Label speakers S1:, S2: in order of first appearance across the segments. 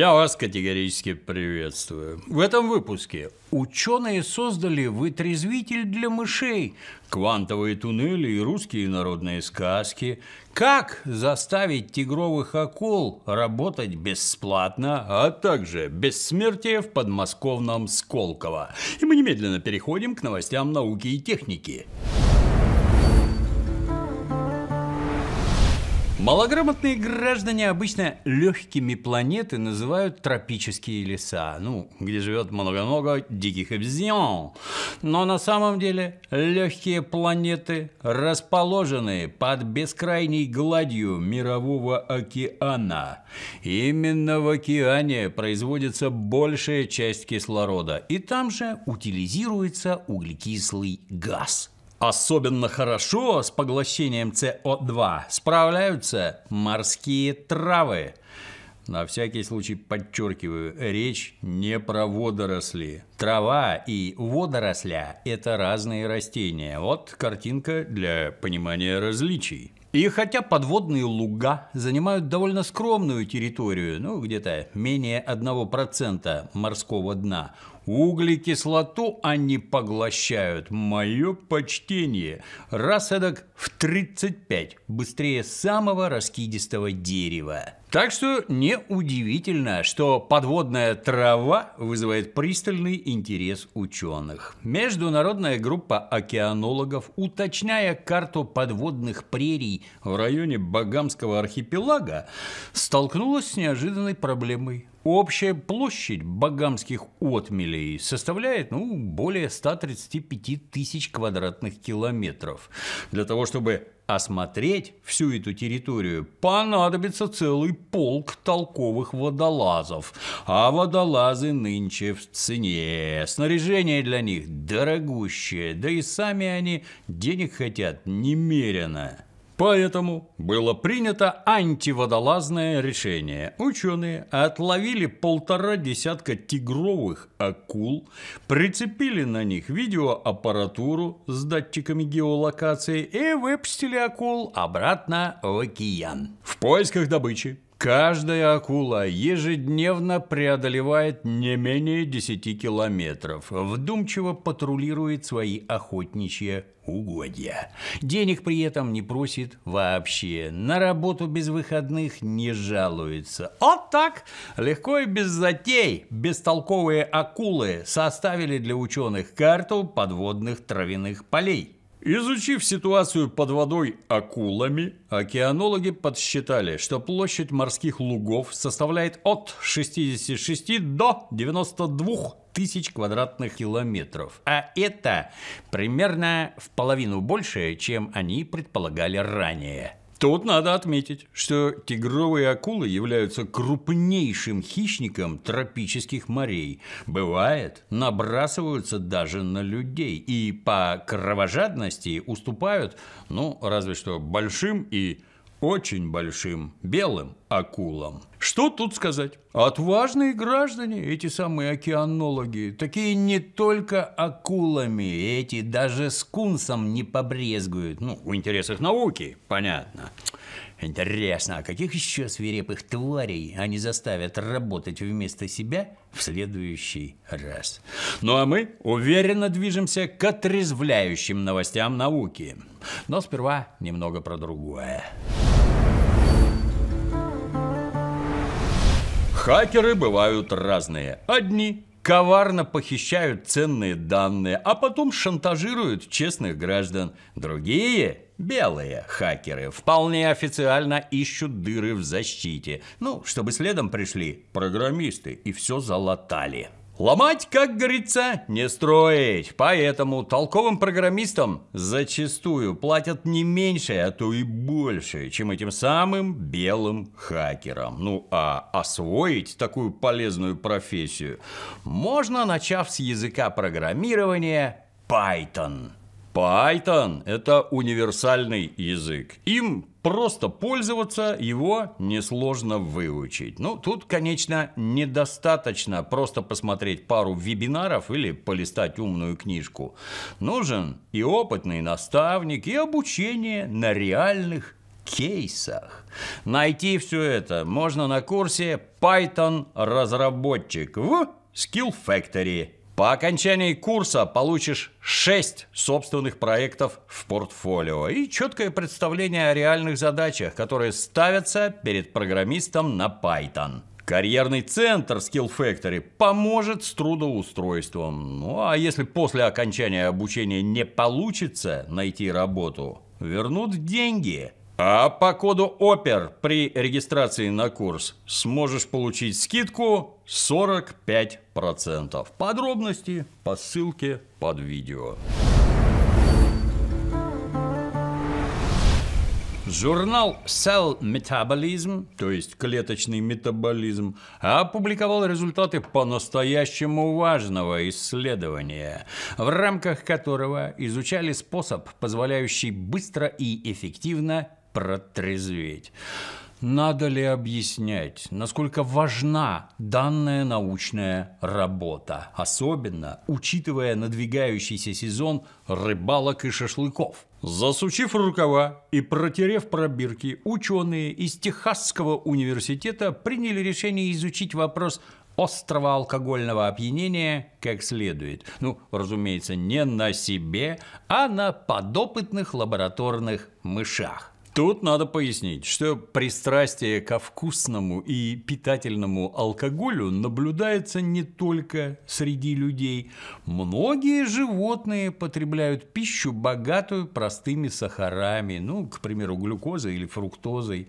S1: Я вас категорически приветствую. В этом выпуске ученые создали вытрезвитель для мышей, квантовые туннели и русские народные сказки, как заставить тигровых акул работать бесплатно, а также бессмертие в подмосковном Сколково. И мы немедленно переходим к новостям науки и техники. Малограмотные граждане обычно легкими планеты называют тропические леса, ну, где живет много-много диких обезьян. Но на самом деле легкие планеты расположены под бескрайней гладью мирового океана. Именно в океане производится большая часть кислорода, и там же утилизируется углекислый газ. Особенно хорошо с поглощением СО2 справляются морские травы. На всякий случай подчеркиваю, речь не про водоросли. Трава и водоросля – это разные растения. Вот картинка для понимания различий. И хотя подводные луга занимают довольно скромную территорию, ну где-то менее 1% морского дна, Углекислоту они поглощают, мое почтение, раз эдак в 35, быстрее самого раскидистого дерева. Так что неудивительно, что подводная трава вызывает пристальный интерес ученых. Международная группа океанологов, уточняя карту подводных прерий в районе Багамского архипелага, столкнулась с неожиданной проблемой. Общая площадь богамских отмелей составляет ну, более 135 тысяч квадратных километров. Для того, чтобы осмотреть всю эту территорию, понадобится целый полк толковых водолазов. А водолазы нынче в цене. Снаряжение для них дорогущее, да и сами они денег хотят немерено. Поэтому было принято антиводолазное решение. Ученые отловили полтора десятка тигровых акул, прицепили на них видеоаппаратуру с датчиками геолокации и выпустили акул обратно в океан. В поисках добычи Каждая акула ежедневно преодолевает не менее 10 километров, вдумчиво патрулирует свои охотничьи угодья. Денег при этом не просит вообще, на работу без выходных не жалуется. Вот так, легко и без затей, бестолковые акулы составили для ученых карту подводных травяных полей. Изучив ситуацию под водой акулами, океанологи подсчитали, что площадь морских лугов составляет от 66 до 92 тысяч квадратных километров. А это примерно в половину больше, чем они предполагали ранее. Тут надо отметить, что тигровые акулы являются крупнейшим хищником тропических морей. Бывает, набрасываются даже на людей и по кровожадности уступают, ну, разве что большим и очень большим белым акулам. Что тут сказать? Отважные граждане, эти самые океанологи, такие не только акулами, эти даже скунсом не побрезгуют. Ну, в интересах науки, понятно. Интересно, а каких еще свирепых тварей они заставят работать вместо себя в следующий раз? Ну а мы уверенно движемся к отрезвляющим новостям науки. Но сперва немного про другое. Хакеры бывают разные. Одни коварно похищают ценные данные, а потом шантажируют честных граждан. Другие Белые хакеры вполне официально ищут дыры в защите. Ну, чтобы следом пришли программисты и все залатали. Ломать, как говорится, не строить. Поэтому толковым программистам зачастую платят не меньше, а то и больше, чем этим самым белым хакерам. Ну а освоить такую полезную профессию можно, начав с языка программирования Python. Python – это универсальный язык. Им просто пользоваться, его несложно выучить. Ну, тут, конечно, недостаточно просто посмотреть пару вебинаров или полистать умную книжку. Нужен и опытный наставник, и обучение на реальных кейсах. Найти все это можно на курсе Python разработчик в Skill Factory. По окончании курса получишь 6 собственных проектов в портфолио и четкое представление о реальных задачах, которые ставятся перед программистом на Python. Карьерный центр Skill Factory поможет с трудоустройством. Ну а если после окончания обучения не получится найти работу, вернут деньги – а по коду ОПЕР при регистрации на курс сможешь получить скидку 45%. Подробности по ссылке под видео. Журнал Cell Metabolism, то есть клеточный метаболизм, опубликовал результаты по-настоящему важного исследования, в рамках которого изучали способ, позволяющий быстро и эффективно протрезветь. Надо ли объяснять, насколько важна данная научная работа, особенно учитывая надвигающийся сезон рыбалок и шашлыков? Засучив рукава и протерев пробирки, ученые из Техасского университета приняли решение изучить вопрос острого алкогольного опьянения как следует. Ну, разумеется, не на себе, а на подопытных лабораторных мышах. Тут надо пояснить, что пристрастие ко вкусному и питательному алкоголю наблюдается не только среди людей. Многие животные потребляют пищу, богатую простыми сахарами, ну, к примеру, глюкозой или фруктозой.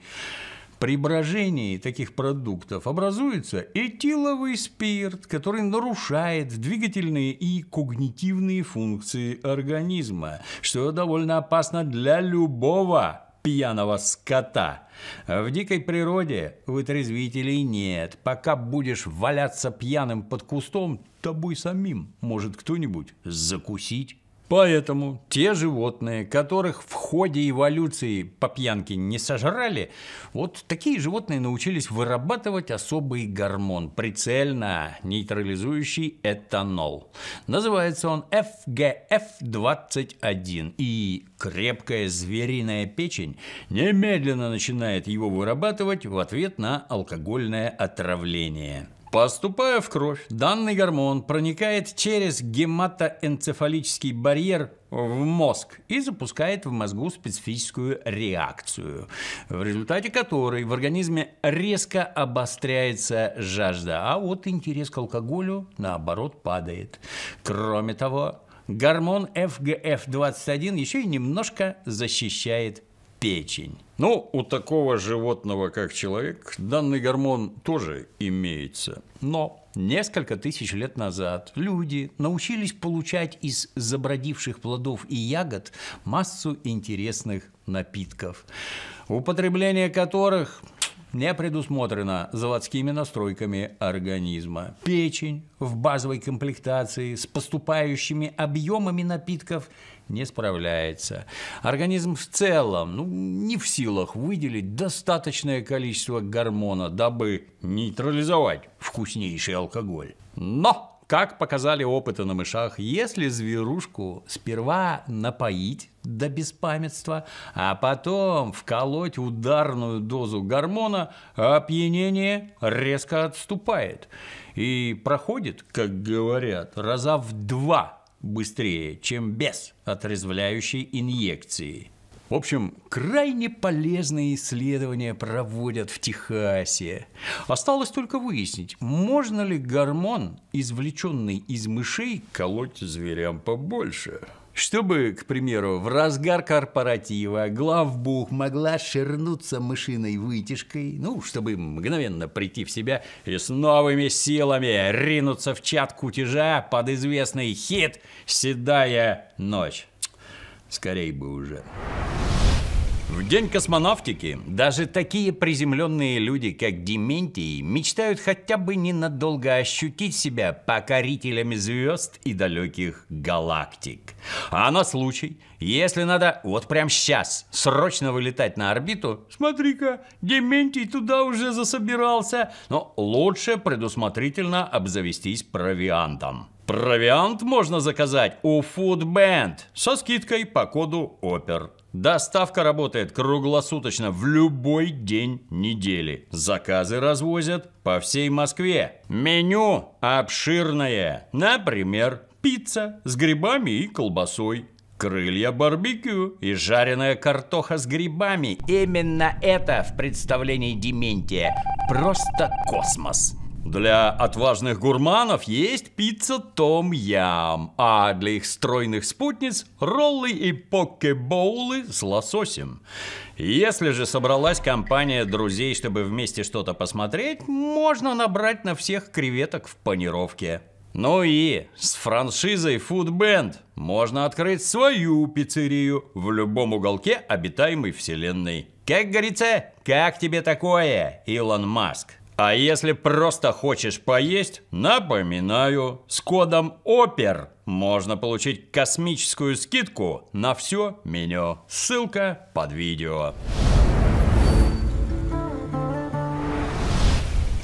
S1: При брожении таких продуктов образуется этиловый спирт, который нарушает двигательные и когнитивные функции организма, что довольно опасно для любого пьяного скота. В дикой природе вытрезвителей нет. Пока будешь валяться пьяным под кустом, тобой самим может кто-нибудь закусить. Поэтому те животные, которых в ходе эволюции по пьянке не сожрали, вот такие животные научились вырабатывать особый гормон, прицельно нейтрализующий этанол. Называется он FGF21, и крепкая звериная печень немедленно начинает его вырабатывать в ответ на алкогольное отравление. Поступая в кровь, данный гормон проникает через гематоэнцефалический барьер в мозг и запускает в мозгу специфическую реакцию, в результате которой в организме резко обостряется жажда, а вот интерес к алкоголю, наоборот, падает. Кроме того, гормон FGF21 еще и немножко защищает печень. Но у такого животного, как человек, данный гормон тоже имеется. Но несколько тысяч лет назад люди научились получать из забродивших плодов и ягод массу интересных напитков, употребление которых не предусмотрена заводскими настройками организма. Печень в базовой комплектации с поступающими объемами напитков не справляется. Организм в целом ну, не в силах выделить достаточное количество гормона, дабы нейтрализовать вкуснейший алкоголь. Но как показали опыты на мышах, если зверушку сперва напоить до беспамятства, а потом вколоть ударную дозу гормона, опьянение резко отступает и проходит, как говорят, раза в два быстрее, чем без отрезвляющей инъекции. В общем, крайне полезные исследования проводят в Техасе. Осталось только выяснить, можно ли гормон, извлеченный из мышей, колоть зверям побольше. Чтобы, к примеру, в разгар корпоратива главбух могла шернуться мышиной вытяжкой, ну, чтобы мгновенно прийти в себя и с новыми силами ринуться в чат кутежа под известный хит «Седая ночь». Скорей бы уже. В день космонавтики даже такие приземленные люди, как Дементий, мечтают хотя бы ненадолго ощутить себя покорителями звезд и далеких галактик. А на случай, если надо вот прям сейчас срочно вылетать на орбиту, смотри-ка, Дементий туда уже засобирался. Но лучше предусмотрительно обзавестись провиантом. Провиант можно заказать у Food Foodband со скидкой по коду ОПЕР Доставка работает круглосуточно в любой день недели. Заказы развозят по всей Москве. Меню обширное. Например, пицца с грибами и колбасой. Крылья барбекю и жареная картоха с грибами. Именно это в представлении Дементия. Просто космос. Для отважных гурманов есть пицца том-ям, а для их стройных спутниц – роллы и покебоулы с лососем. Если же собралась компания друзей, чтобы вместе что-то посмотреть, можно набрать на всех креветок в панировке. Ну и с франшизой Food Band можно открыть свою пиццерию в любом уголке обитаемой вселенной. Как говорится, как тебе такое, Илон Маск? А если просто хочешь поесть, напоминаю, с кодом ОПЕР можно получить космическую скидку на все меню. Ссылка под видео.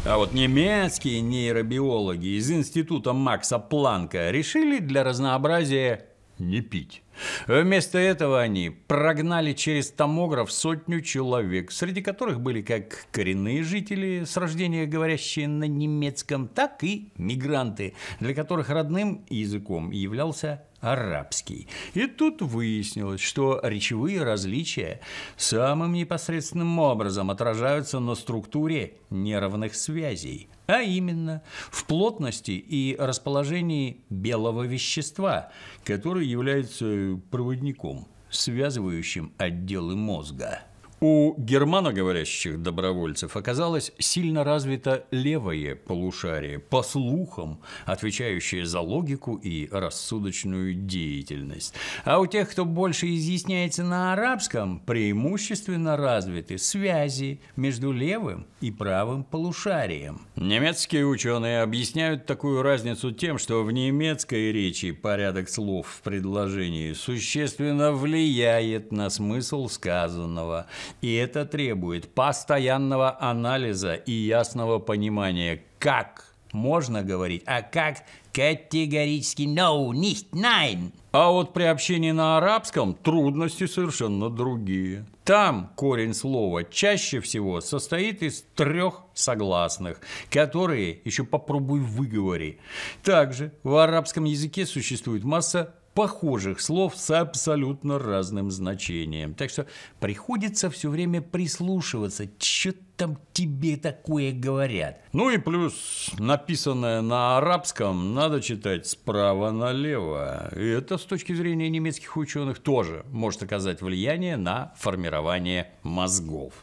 S1: А вот немецкие нейробиологи из института Макса Планка решили для разнообразия не пить. Вместо этого они прогнали через томограф сотню человек, среди которых были как коренные жители, с рождения говорящие на немецком, так и мигранты, для которых родным языком являлся арабский. И тут выяснилось, что речевые различия самым непосредственным образом отражаются на структуре нервных связей, а именно в плотности и расположении белого вещества, которое является проводником, связывающим отделы мозга. У германоговорящих добровольцев оказалось сильно развито левое полушарие, по слухам, отвечающее за логику и рассудочную деятельность. А у тех, кто больше изъясняется на арабском, преимущественно развиты связи между левым и правым полушарием. Немецкие ученые объясняют такую разницу тем, что в немецкой речи порядок слов в предложении существенно влияет на смысл сказанного – и это требует постоянного анализа и ясного понимания, как можно говорить, а как категорически «no», «nicht», «nein». А вот при общении на арабском трудности совершенно другие. Там корень слова чаще всего состоит из трех согласных, которые еще попробуй выговори. Также в арабском языке существует масса похожих слов с абсолютно разным значением. Так что приходится все время прислушиваться, что там тебе такое говорят. Ну и плюс, написанное на арабском надо читать справа налево. И это с точки зрения немецких ученых тоже может оказать влияние на формирование мозгов.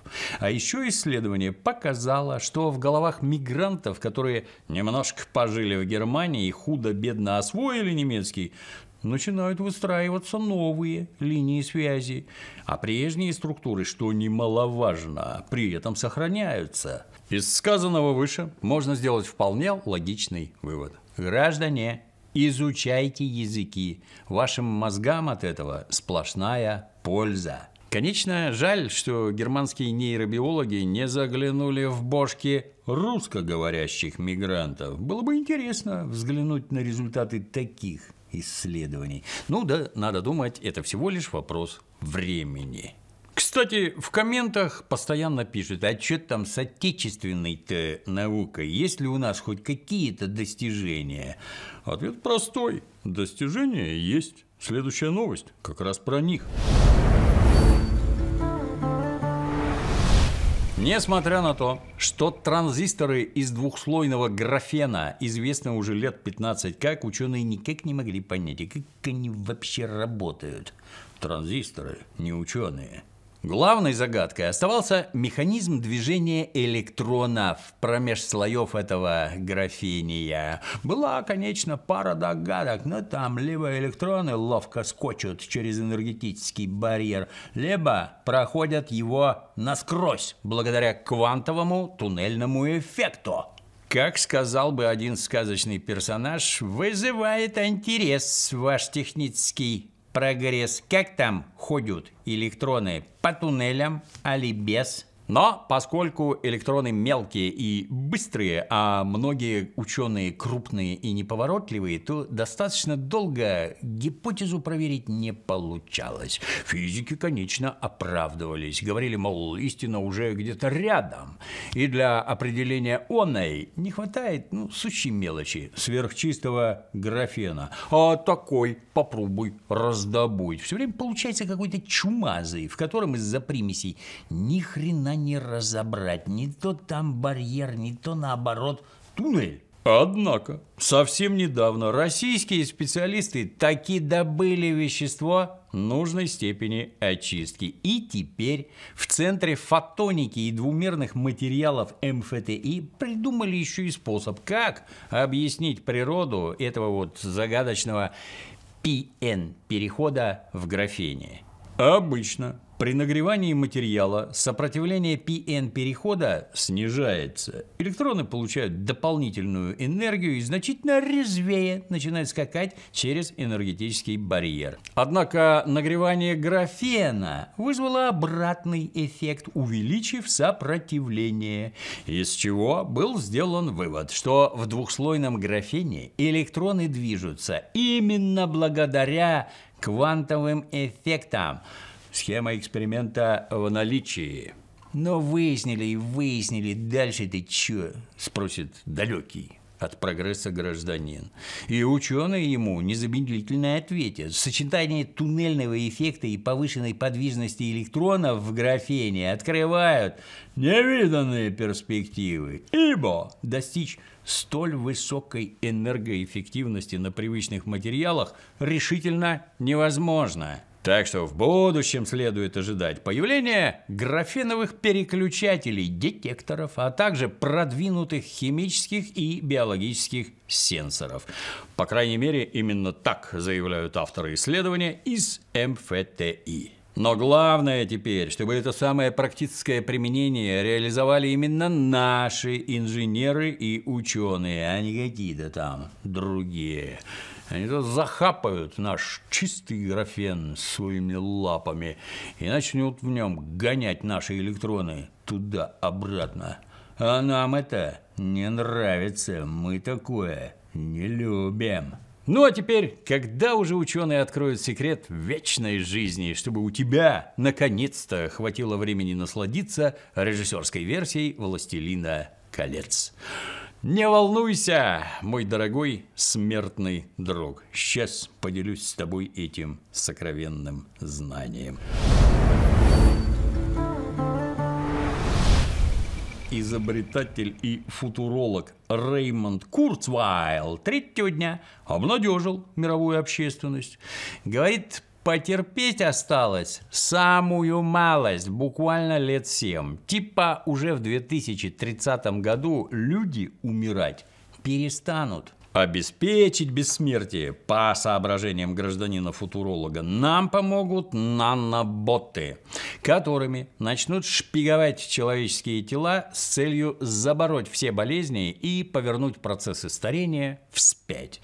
S1: А еще исследование показало, что в головах мигрантов, которые немножко пожили в Германии и худо-бедно освоили немецкий, начинают выстраиваться новые линии связи, а прежние структуры, что немаловажно, при этом сохраняются. Из сказанного выше можно сделать вполне логичный вывод. Граждане, изучайте языки. Вашим мозгам от этого сплошная польза. Конечно, жаль, что германские нейробиологи не заглянули в бошки русскоговорящих мигрантов. Было бы интересно взглянуть на результаты таких исследований. Ну да, надо думать, это всего лишь вопрос времени. Кстати, в комментах постоянно пишут, а что там с отечественной-то наукой? Есть ли у нас хоть какие-то достижения? Ответ простой. Достижения есть. Следующая новость как раз про них. Несмотря на то, что транзисторы из двухслойного графена известны уже лет 15 как, ученые никак не могли понять, как они вообще работают. Транзисторы, не ученые. Главной загадкой оставался механизм движения электрона в промеж слоев этого графиния. Была, конечно, пара догадок, но там либо электроны ловко скочат через энергетический барьер, либо проходят его насквозь благодаря квантовому туннельному эффекту. Как сказал бы один сказочный персонаж, вызывает интерес ваш технический прогресс, как там ходят электроны по туннелям, али без, но поскольку электроны мелкие и быстрые, а многие ученые крупные и неповоротливые, то достаточно долго гипотезу проверить не получалось. Физики, конечно, оправдывались. Говорили, мол, истина уже где-то рядом. И для определения оной не хватает ну, сущей мелочи – сверхчистого графена. А такой попробуй раздобыть. Все время получается какой-то чумазый, в котором из-за примесей ни хрена не разобрать. Не то там барьер, не то наоборот туннель. Однако, совсем недавно российские специалисты таки добыли вещество нужной степени очистки. И теперь в Центре фотоники и двумерных материалов МФТИ придумали еще и способ, как объяснить природу этого вот загадочного PN-перехода в графене. Обычно при нагревании материала сопротивление PN перехода снижается. Электроны получают дополнительную энергию и значительно резвее начинают скакать через энергетический барьер. Однако нагревание графена вызвало обратный эффект, увеличив сопротивление, из чего был сделан вывод, что в двухслойном графене электроны движутся именно благодаря квантовым эффектам – Схема эксперимента в наличии. Но выяснили и выяснили, дальше ты чё? Спросит далекий от прогресса гражданин. И ученые ему незамедлительно ответят. Сочетание туннельного эффекта и повышенной подвижности электронов в графене открывают невиданные перспективы, ибо достичь столь высокой энергоэффективности на привычных материалах решительно невозможно. Так что в будущем следует ожидать появления графеновых переключателей, детекторов, а также продвинутых химических и биологических сенсоров. По крайней мере, именно так заявляют авторы исследования из МФТИ. Но главное теперь, чтобы это самое практическое применение реализовали именно наши инженеры и ученые, а не какие-то там другие. Они то захапают наш чистый графен своими лапами и начнут в нем гонять наши электроны туда-обратно. А нам это не нравится, мы такое не любим. Ну а теперь, когда уже ученые откроют секрет вечной жизни, чтобы у тебя наконец-то хватило времени насладиться режиссерской версией «Властелина колец». Не волнуйся, мой дорогой смертный друг. Сейчас поделюсь с тобой этим сокровенным знанием. изобретатель и футуролог Реймонд Курцвайл третьего дня обнадежил мировую общественность. Говорит, Потерпеть осталось самую малость, буквально лет 7. Типа уже в 2030 году люди умирать перестанут. Обеспечить бессмертие, по соображениям гражданина-футуролога, нам помогут наноботы, которыми начнут шпиговать человеческие тела с целью забороть все болезни и повернуть процессы старения вспять.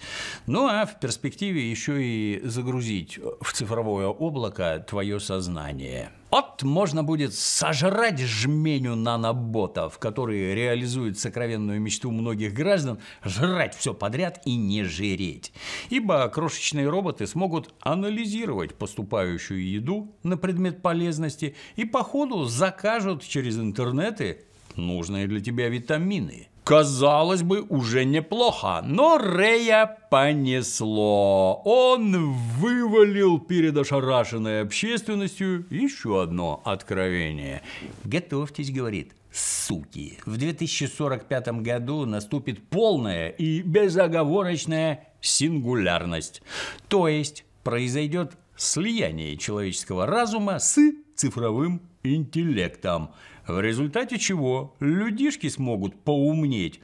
S1: Ну а в перспективе еще и загрузить в цифровое облако твое сознание. Вот можно будет сожрать жменю наноботов, которые реализуют сокровенную мечту многих граждан – жрать все подряд и не жиреть. Ибо крошечные роботы смогут анализировать поступающую еду на предмет полезности и по ходу закажут через интернеты нужные для тебя витамины. Казалось бы, уже неплохо, но Рея понесло. Он вывалил перед ошарашенной общественностью еще одно откровение. «Готовьтесь», — говорит, суки. В 2045 году наступит полная и безоговорочная сингулярность. То есть произойдет слияние человеческого разума с цифровым интеллектом, в результате чего людишки смогут поумнеть,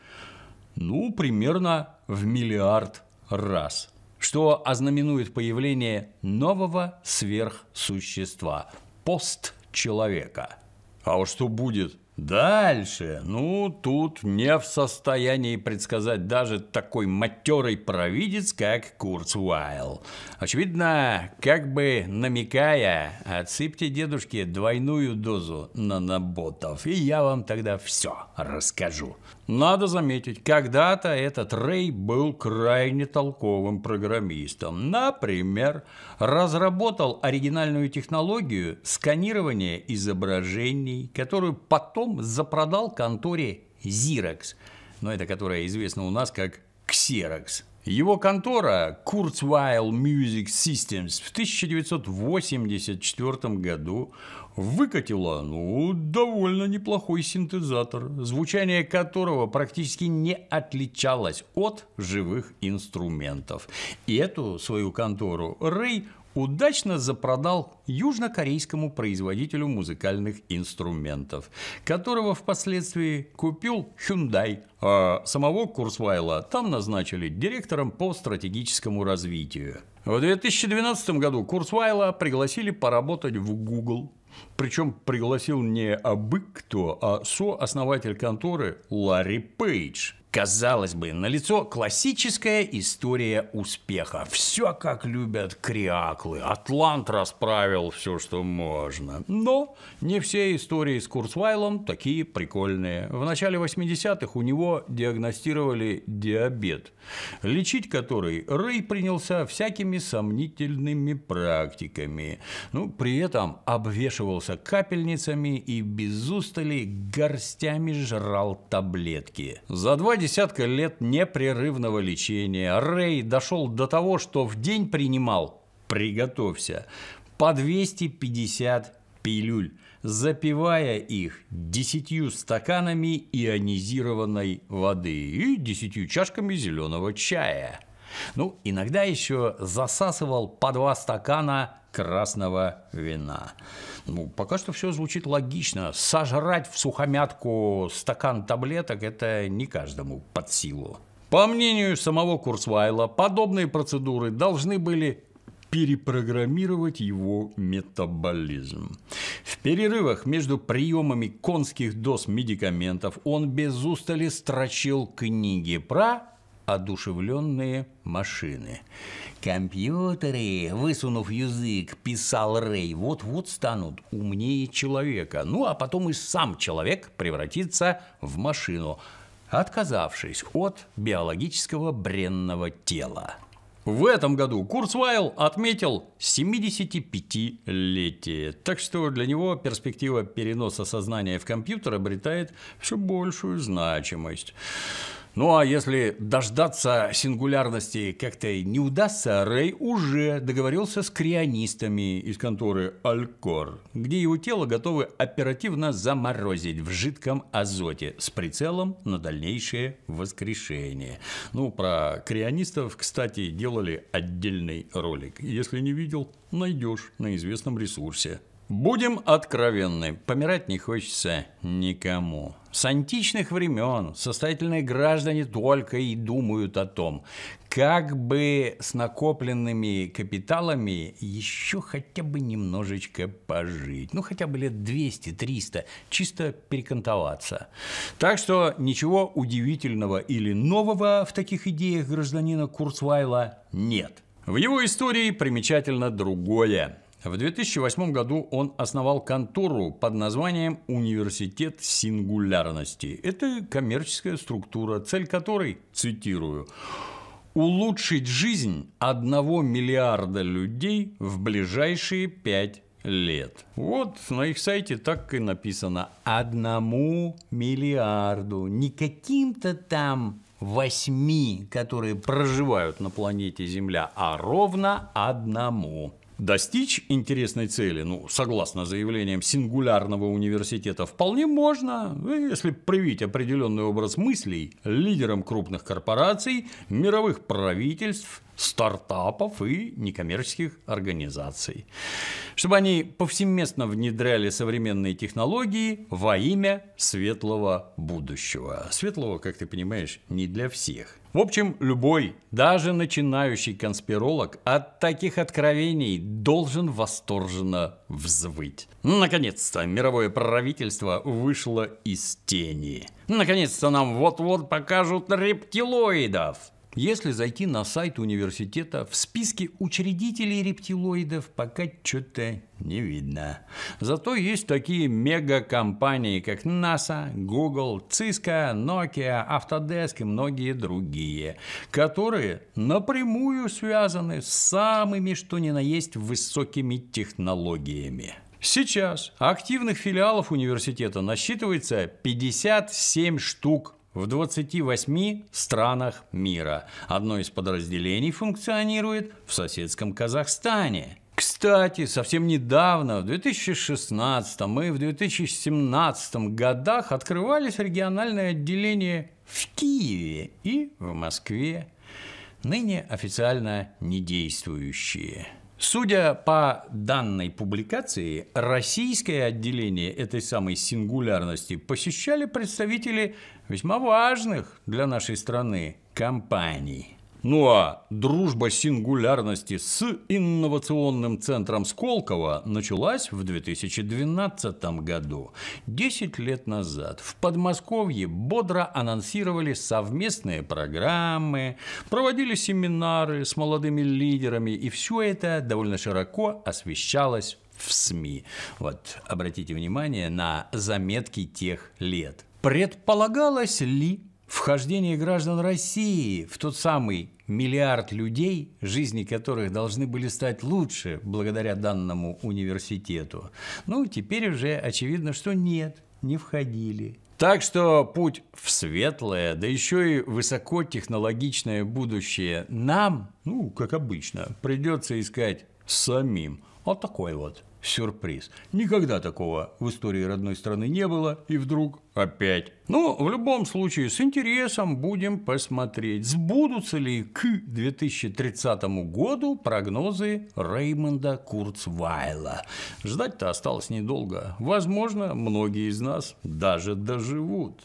S1: ну, примерно в миллиард раз, что ознаменует появление нового сверхсущества – постчеловека. А уж что будет Дальше, ну, тут не в состоянии предсказать даже такой матерый провидец, как Курцвайл. Очевидно, как бы намекая, отсыпьте дедушке двойную дозу наноботов, и я вам тогда все расскажу. Надо заметить, когда-то этот Рэй был крайне толковым программистом. Например, разработал оригинальную технологию сканирования изображений, которую потом потом запродал конторе Xerox, но ну, это которая известна у нас как Xerox. Его контора Kurzweil Music Systems в 1984 году выкатила, ну, довольно неплохой синтезатор, звучание которого практически не отличалось от живых инструментов. И эту свою контору Рэй удачно запродал южнокорейскому производителю музыкальных инструментов, которого впоследствии купил Hyundai, а самого Курсвайла там назначили директором по стратегическому развитию. В 2012 году Курсвайла пригласили поработать в Google. Причем пригласил не абы кто, а сооснователь конторы Ларри Пейдж, Казалось бы, на лицо классическая история успеха. Все как любят криаклы. Атлант расправил все, что можно. Но не все истории с Курсвайлом такие прикольные. В начале 80-х у него диагностировали диабет, лечить который Рэй принялся всякими сомнительными практиками. Ну, при этом обвешивался капельницами и без устали горстями жрал таблетки. За два десятка лет непрерывного лечения Рэй дошел до того, что в день принимал, приготовься, по 250 пилюль, запивая их десятью стаканами ионизированной воды и десятью чашками зеленого чая. Ну, иногда еще засасывал по два стакана красного вина. Ну, пока что все звучит логично. Сожрать в сухомятку стакан таблеток – это не каждому под силу. По мнению самого Курсвайла, подобные процедуры должны были перепрограммировать его метаболизм. В перерывах между приемами конских доз медикаментов он без устали строчил книги про одушевленные машины. Компьютеры, высунув язык, писал Рэй, вот-вот станут умнее человека. Ну, а потом и сам человек превратится в машину, отказавшись от биологического бренного тела. В этом году Курцвайл отметил 75-летие, так что для него перспектива переноса сознания в компьютер обретает все большую значимость. Ну а если дождаться сингулярности как-то не удастся, Рэй уже договорился с крионистами из конторы «Алькор», где его тело готовы оперативно заморозить в жидком азоте с прицелом на дальнейшее воскрешение. Ну, про крионистов, кстати, делали отдельный ролик. Если не видел, найдешь на известном ресурсе. Будем откровенны, помирать не хочется никому. С античных времен состоятельные граждане только и думают о том, как бы с накопленными капиталами еще хотя бы немножечко пожить. Ну, хотя бы лет 200-300, чисто перекантоваться. Так что ничего удивительного или нового в таких идеях гражданина Курцвайла нет. В его истории примечательно другое. В 2008 году он основал контору под названием «Университет сингулярности». Это коммерческая структура, цель которой, цитирую, улучшить жизнь одного миллиарда людей в ближайшие пять лет. Вот на их сайте так и написано. Одному миллиарду. Не каким-то там восьми, которые проживают на планете Земля, а ровно одному. Достичь интересной цели, ну, согласно заявлениям сингулярного университета, вполне можно, ну, если привить определенный образ мыслей лидерам крупных корпораций, мировых правительств стартапов и некоммерческих организаций, чтобы они повсеместно внедряли современные технологии во имя светлого будущего. Светлого, как ты понимаешь, не для всех. В общем, любой, даже начинающий конспиролог от таких откровений должен восторженно взвыть. Наконец-то мировое правительство вышло из тени. Наконец-то нам вот-вот покажут рептилоидов. Если зайти на сайт университета, в списке учредителей рептилоидов пока что-то не видно. Зато есть такие мегакомпании, как NASA, Google, Cisco, Nokia, Autodesk и многие другие, которые напрямую связаны с самыми, что ни на есть, высокими технологиями. Сейчас активных филиалов университета насчитывается 57 штук в 28 странах мира. Одно из подразделений функционирует в соседском Казахстане. Кстати, совсем недавно, в 2016 и в 2017 годах открывались региональные отделения в Киеве и в Москве, ныне официально недействующие. Судя по данной публикации, российское отделение этой самой сингулярности посещали представители весьма важных для нашей страны компаний. Ну а дружба сингулярности с инновационным центром Сколково началась в 2012 году. Десять лет назад в Подмосковье бодро анонсировали совместные программы, проводили семинары с молодыми лидерами, и все это довольно широко освещалось в СМИ. Вот обратите внимание на заметки тех лет. Предполагалось ли вхождение граждан России в тот самый миллиард людей, жизни которых должны были стать лучше благодаря данному университету. Ну, теперь уже очевидно, что нет, не входили. Так что путь в светлое, да еще и высокотехнологичное будущее нам, ну, как обычно, придется искать самим. Вот такой вот сюрприз. Никогда такого в истории родной страны не было, и вдруг опять. Ну, в любом случае, с интересом будем посмотреть, сбудутся ли к 2030 году прогнозы Реймонда Курцвайла. Ждать-то осталось недолго. Возможно, многие из нас даже доживут.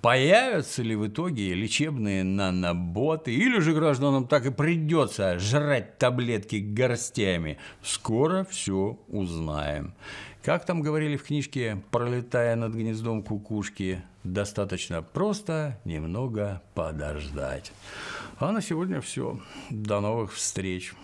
S1: Появятся ли в итоге лечебные наноботы, или же гражданам так и придется жрать таблетки горстями? Скоро все узнаем. Как там говорили в книжке «Пролетая над гнездом кукушки», достаточно просто немного подождать. А на сегодня все. До новых встреч.